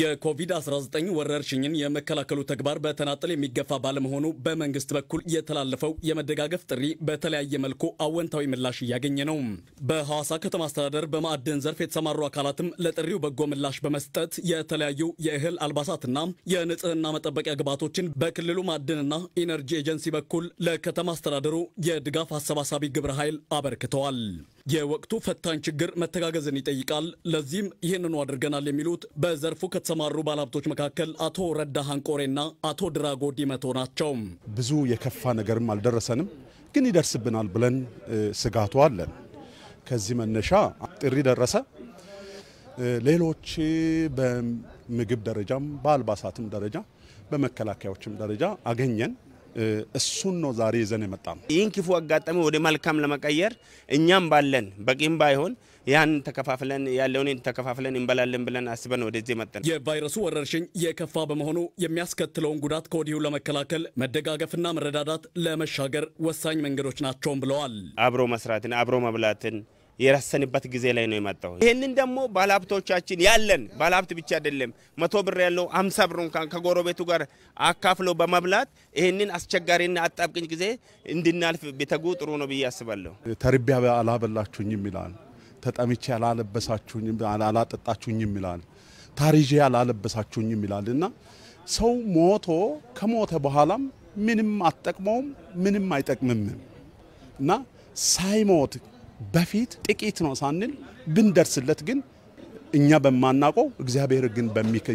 የኮቪድ-19 ወረርሽኝን የመከላከሉ ተግባር በተናጠል የሚገፋ ባለመሆኑ በመንግስት በኩል የተላለፈው የመደጋገፍ ጥሪ በተለያየ መልኩ አወንታዊ ምላሽ እያገኘ ነው። በሐዋሳ ከተማ አስተዳደር በማዕድን ዘርፍ የተሰማሩ አካላትም ለጥሪው በጎ ምላሽ በመስጠት የተለያዩ የእህል አልባሳትና የንጽህና መጠበቂያ ግብዓቶችን በክልሉ ማዕድንና ኢነርጂ ኤጀንሲ በኩል ለከተማ አስተዳደሩ የድጋፍ አሰባሳቢ ግብረ ኃይል አበርክተዋል። የወቅቱ ፈታኝ ችግር መተጋገዝን ይጠይቃል። ለዚህም ይህንኑ አድርገናል የሚሉት በዘርፉ ከተሰማሩ ባለሀብቶች መካከል አቶ ረዳ ሀንቆሬና አቶ ድራጎ ዲመቶ ናቸው። ብዙ የከፋ ነገርም አልደረሰንም፣ ግን ይደርስብናል ብለን ስጋቱ አለን። ከዚህ መነሻ ጥሪ ደረሰ። ሌሎች በምግብ ደረጃም በአልባሳትም ደረጃ በመከላከያዎችም ደረጃ አገኘን። እሱን ነው ዛሬ ይዘን የመጣ ነው። ይህን ክፉ አጋጣሚ ወደ መልካም ለመቀየር እኛም ባለን በቂም ባይሆን ያን ተከፋፍለን ያለውን ተከፋፍለን እንበላለን ብለን አስበን ወደዚህ መጠን። የቫይረሱ ወረርሽኝ የከፋ በመሆኑ የሚያስከትለውን ጉዳት ከወዲሁ ለመከላከል መደጋገፍና መረዳዳት ለመሻገር ወሳኝ መንገዶች ናቸውም ብለዋል። አብሮ መስራትን አብሮ መብላትን የረሰንበት ጊዜ ላይ ነው የመጣው። ይህንን ደግሞ ባለሀብቶቻችን ያለን ባለሀብት ብቻ አይደለም መቶ ብር ያለው አምሳ ብር እንኳን ከጎረቤቱ ጋር አካፍሎ በመብላት ይህንን አስቸጋሪና አጣብቅኝ ጊዜ እንድናልፍ ቢተጉ ጥሩ ነው ብዬ አስባለሁ። ተርቢያ አላበላችሁኝም ይላል፣ ተጠምቼ አላለበሳችሁኝም፣ አላጠጣችሁኝም ይላል፣ ታሪዤ አላለበሳችሁኝም ይላል እና ሰው ሞቶ ከሞተ በኋላም ምንም አትጠቅመውም፣ ምንም አይጠቅምም እና ሳይሞት በፊት ጥቂት ነው ሳንል ብንደርስለት ግን እኛ በማናውቀው እግዚአብሔር ግን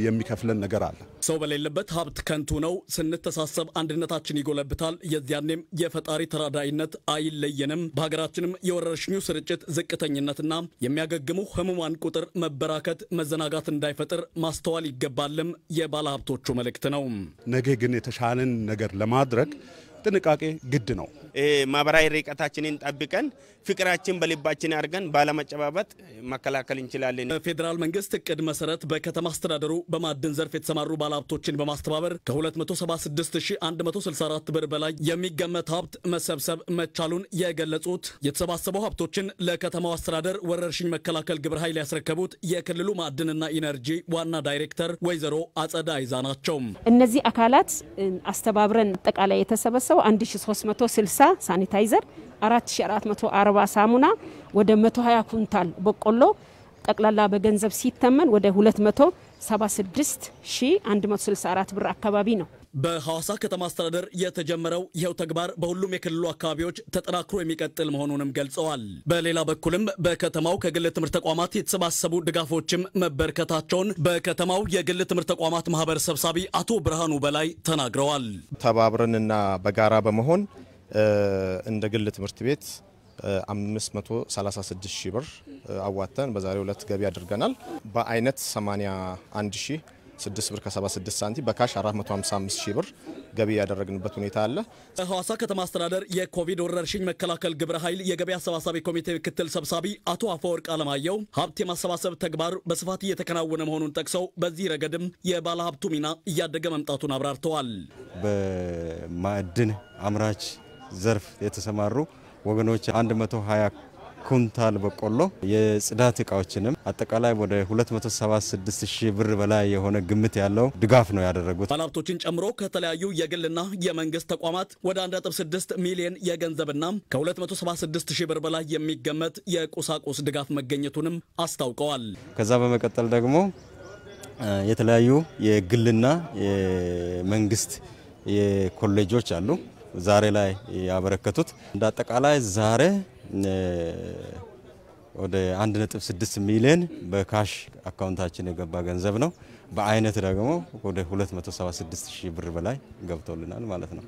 የሚከፍለን ነገር አለ። ሰው በሌለበት ሀብት ከንቱ ነው። ስንተሳሰብ አንድነታችን ይጎለብታል። የዚያኔም የፈጣሪ ተራዳይነት አይለየንም። በሀገራችንም የወረርሽኙ ስርጭት ዝቅተኝነትና የሚያገግሙ ህሙማን ቁጥር መበራከት፣ መዘናጋት እንዳይፈጥር ማስተዋል ይገባልም የባለሀብቶቹ መልእክት ነው። ነገ ግን የተሻለን ነገር ለማድረግ ጥንቃቄ ግድ ነው። ማህበራዊ ርቀታችንን ጠብቀን ፍቅራችን በልባችን አድርገን ባለመጨባበጥ መከላከል እንችላለን። በፌዴራል መንግስት እቅድ መሰረት በከተማ አስተዳደሩ በማዕድን ዘርፍ የተሰማሩ ባለሀብቶችን በማስተባበር ከ276164 ብር በላይ የሚገመት ሀብት መሰብሰብ መቻሉን የገለጹት የተሰባሰበው ሀብቶችን ለከተማው አስተዳደር ወረርሽኝ መከላከል ግብረ ኃይል ያስረከቡት የክልሉ ማዕድንና ኢነርጂ ዋና ዳይሬክተር ወይዘሮ አጸዳ ይዛ ናቸው። እነዚህ አካላት አስተባብረን አጠቃላይ የተሰበሰ ሰው 1360 ሳኒታይዘር፣ 4440 ሳሙና፣ ወደ 120 ኩንታል በቆሎ ጠቅላላ በገንዘብ ሲተመን ወደ 276,164 ብር አካባቢ ነው። በሐዋሳ ከተማ አስተዳደር የተጀመረው ይኸው ተግባር በሁሉም የክልሉ አካባቢዎች ተጠናክሮ የሚቀጥል መሆኑንም ገልጸዋል። በሌላ በኩልም በከተማው ከግል ትምህርት ተቋማት የተሰባሰቡ ድጋፎችም መበርከታቸውን በከተማው የግል ትምህርት ተቋማት ማህበር ሰብሳቢ አቶ ብርሃኑ በላይ ተናግረዋል። ተባብረንና በጋራ በመሆን እንደ ግል ትምህርት ቤት 536 ሺህ ብር አዋተን በዛሬው ዕለት ገቢ አድርገናል። በአይነት 81 ሺህ 6 ብር ከ76 ሳንቲም በካሽ 455 ሺህ ብር ገቢ ያደረግንበት ሁኔታ አለ። በሐዋሳ ከተማ አስተዳደር የኮቪድ ወረርሽኝ መከላከል ግብረ ኃይል የገቢ አሰባሳቢ ኮሚቴ ምክትል ሰብሳቢ አቶ አፈወርቅ አለማየሁ ሀብት የማሰባሰብ ተግባር በስፋት እየተከናወነ መሆኑን ጠቅሰው በዚህ ረገድም የባለ ሀብቱ ሚና እያደገ መምጣቱን አብራርተዋል። በማዕድን አምራች ዘርፍ የተሰማሩ ወገኖች 120 ኩንታል በቆሎ፣ የጽዳት እቃዎችንም አጠቃላይ ወደ 276 ሺህ ብር በላይ የሆነ ግምት ያለው ድጋፍ ነው ያደረጉት። ባለሀብቶችን ጨምሮ ከተለያዩ የግልና የመንግስት ተቋማት ወደ 1.6 ሚሊዮን የገንዘብና ከ276 ሺህ ብር በላይ የሚገመት የቁሳቁስ ድጋፍ መገኘቱንም አስታውቀዋል። ከዛ በመቀጠል ደግሞ የተለያዩ የግልና የመንግስት የኮሌጆች አሉ ዛሬ ላይ ያበረከቱት እንደ አጠቃላይ ዛሬ ወደ 1.6 ሚሊዮን በካሽ አካውንታችን የገባ ገንዘብ ነው። በአይነት ደግሞ ወደ 276 ሺህ ብር በላይ ገብቶልናል ማለት ነው።